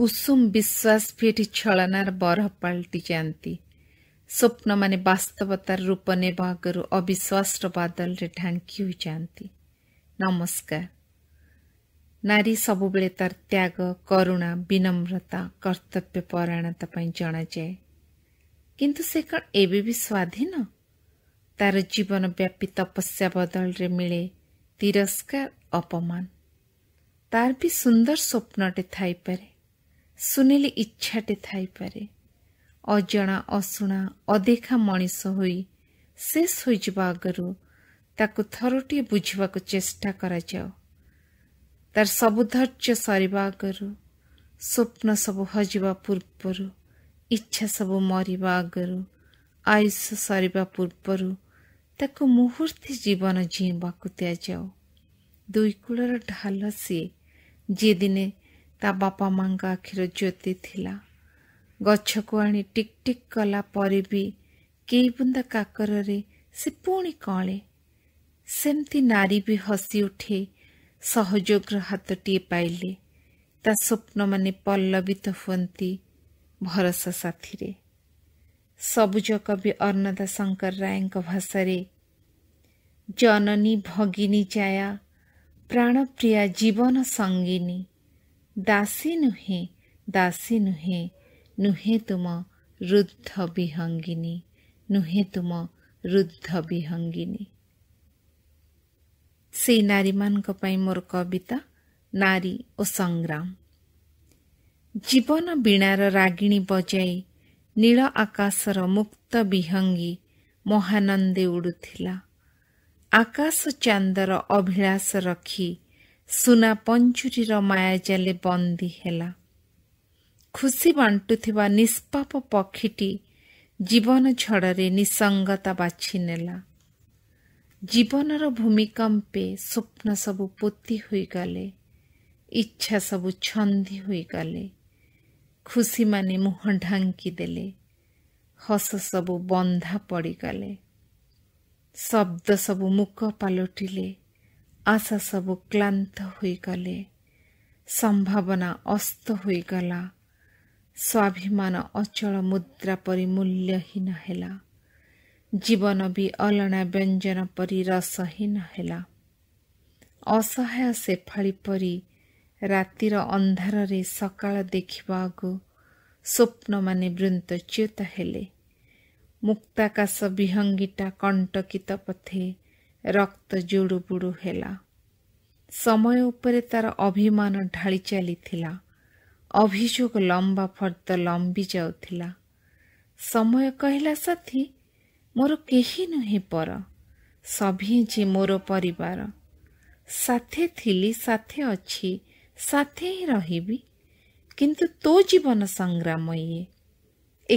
ଉଷୁମ ବିଶ୍ୱାସ ବି ଏଠି ଛଳନାର ବର ପାଲଟି ଯାଆନ୍ତି ସ୍ୱପ୍ନମାନେ ବାସ୍ତବତାର ରୂପ ନେବା ଆଗରୁ ଅବିଶ୍ୱାସର ବାଦଲରେ ଢାଙ୍କି ହୋଇଯାଆନ୍ତି ନମସ୍କାର ନାରୀ ସବୁବେଳେ ତାର ତ୍ୟାଗ କରୁଣା ବିନମ୍ରତା କର୍ତ୍ତବ୍ୟ ପରାୟଣତା ପାଇଁ ଜଣାଯାଏ କିନ୍ତୁ ସେ କ'ଣ ଏବେ ବି ସ୍ୱାଧୀନ ତାର ଜୀବନବ୍ୟାପୀ ତପସ୍ୟା ବଦଳରେ ମିଳେ ତିରସ୍କାର ଅପମାନ ତାର ବି ସୁନ୍ଦର ସ୍ୱପ୍ନଟେ ଥାଇପାରେ ସୁନେଲି ଇଚ୍ଛାଟେ ଥାଇପାରେ ଅଜଣା ଅଶୁଣା ଅଦେଖା ମଣିଷ ହୋଇ ଶେଷ ହୋଇଯିବା ଆଗରୁ ତାକୁ ଥରଟିଏ ବୁଝିବାକୁ ଚେଷ୍ଟା କରାଯାଉ ତାର ସବୁ ଧୈର୍ଯ୍ୟ ସରିବା ଆଗରୁ ସ୍ୱପ୍ନ ସବୁ ହଜିବା ପୂର୍ବରୁ ଇଚ୍ଛା ସବୁ ମରିବା ଆଗରୁ ଆୟୁଷ ସରିବା ପୂର୍ବରୁ ତାକୁ ମୁହୂର୍ତ୍ତି ଜୀବନ ଜିଇଁବାକୁ ଦିଆଯାଉ ଦୁଇ କୂଳର ଢାଲ ସିଏ ଯିଏ ଦିନେ ତା ବାପା ମାଆଙ୍କ ଆଖିର ଜ୍ୟୋତି ଥିଲା ଗଛକୁ ଆଣି ଟିକ୍ ଟିକ୍ କଲା ପରେ ବି କେଇ ବୁନ୍ଦା କାକରରେ ସେ ପୁଣି କଳେ ସେମିତି ନାରୀ ବି ହସି ଉଠେ ସହଯୋଗର ହାତଟିଏ ପାଇଲେ ତା ସ୍ୱପ୍ନମାନେ ପଲ୍ଲବିତ ହୁଅନ୍ତି ଭରସା ସାଥିରେ ସବୁଜ କବି ଅର୍ଣ୍ଣଦା ଶଙ୍କର ରାୟଙ୍କ ଭାଷାରେ ଜନନୀ ଭଗିନୀ ଜାୟା ପ୍ରାଣପ୍ରିୟା ଜୀବନ ସଙ୍ଗିନୀ ଦାସୀ ନୁହେଁ ଦାସୀ ନୁହେଁ ନୁହେଁ ତୁମ ରୁଦ୍ଧ ବିହଙ୍ଗିନୀ ନୁହେଁ ତୁମ ରୁଦ୍ଧ ବିହଙ୍ଗିନୀ ସେଇ ନାରୀମାନଙ୍କ ପାଇଁ ମୋର କବିତା ନାରୀ ଓ ସଂଗ୍ରାମ ଜୀବନ ବୀଣାର ରାଗିଣୀ ବଜାଇ ନୀଳ ଆକାଶର ମୁକ୍ତ ବିହଙ୍ଗୀ ମହାନନ୍ଦେ ଉଡ଼ୁଥିଲା ଆକାଶ ଚାନ୍ଦର ଅଭିଳାଷ ରଖି ସୁନା ପଞ୍ଚୁରୀର ମାୟା ଜାଲେ ବନ୍ଦୀ ହେଲା ଖୁସି ବାଣ୍ଟୁଥିବା ନିଷ୍ପାପ ପକ୍ଷୀଟି ଜୀବନ ଝଡ଼ରେ ନିସଙ୍ଗତା ବାଛି ନେଲା ଜୀବନର ଭୂମିକମ୍ପେ ସ୍ୱପ୍ନ ସବୁ ପୋତି ହୋଇଗଲେ ଇଚ୍ଛା ସବୁ ଛନ୍ଦି ହୋଇଗଲେ ଖୁସିମାନେ ମୁହଁ ଢାଙ୍କି ଦେଲେ ହସ ସବୁ ବନ୍ଧା ପଡ଼ିଗଲେ ଶବ୍ଦ ସବୁ ମୁକ ପାଲଟିଲେ ଆଶା ସବୁ କ୍ଳାନ୍ତ ହୋଇଗଲେ ସମ୍ଭାବନା ଅସ୍ତ ହୋଇଗଲା ସ୍ୱାଭିମାନ ଅଚଳ ମୁଦ୍ରା ପରି ମୂଲ୍ୟହୀନ ହେଲା ଜୀବନ ବି ଅଲଣା ବ୍ୟଞ୍ଜନ ପରି ରସହୀନ ହେଲା ଅସହାୟ ସେଫାଳି ପରି ରାତିର ଅନ୍ଧାରରେ ସକାଳ ଦେଖିବା ଆଗକୁ ସ୍ୱପ୍ନମାନେ ବୃନ୍ଦଚ୍ୟୁତ ହେଲେ ମୁକ୍ତାକାଶ ବିହଙ୍ଗିଟା କଣ୍ଟକିତ ପଥେ ରକ୍ତ ଜୁଡ଼ୁବୁଡ଼ୁ ହେଲା ସମୟ ଉପରେ ତାର ଅଭିମାନ ଢାଳି ଚାଲିଥିଲା ଅଭିଯୋଗ ଲମ୍ବା ଫର୍ଦ୍ଦ ଲମ୍ବି ଯାଉଥିଲା ସମୟ କହିଲା ସାଥୀ ମୋର କେହି ନୁହେଁ ପର ସଭିଏଁ ଯେ ମୋର ପରିବାର ସାଥେ ଥିଲି ସାଥେ ଅଛି ସାଥେ ହିଁ ରହିବି କିନ୍ତୁ ତୋ ଜୀବନ ସଂଗ୍ରାମ ଇଏ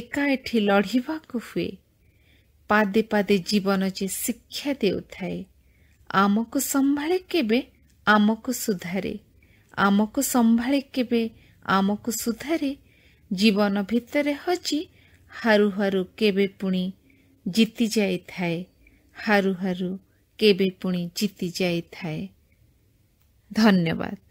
ଏକା ଏଠି ଲଢ଼ିବାକୁ ହୁଏ ପାଦେ ପାଦେ ଜୀବନ ଯେ ଶିକ୍ଷା ଦେଉଥାଏ ଆମକୁ ସମ୍ଭାଳେ କେବେ ଆମକୁ ସୁଧାରେ ଆମକୁ ସମ୍ଭାଳେ କେବେ ଆମକୁ ସୁଧାରେ ଜୀବନ ଭିତରେ ହଜି ହାରୁ ହାରୁ କେବେ ପୁଣି ଜିତି ଯାଇଥାଏ ହାରୁ ହାରୁ କେବେ ପୁଣି ଜିତି ଯାଇଥାଏ ଧନ୍ୟବାଦ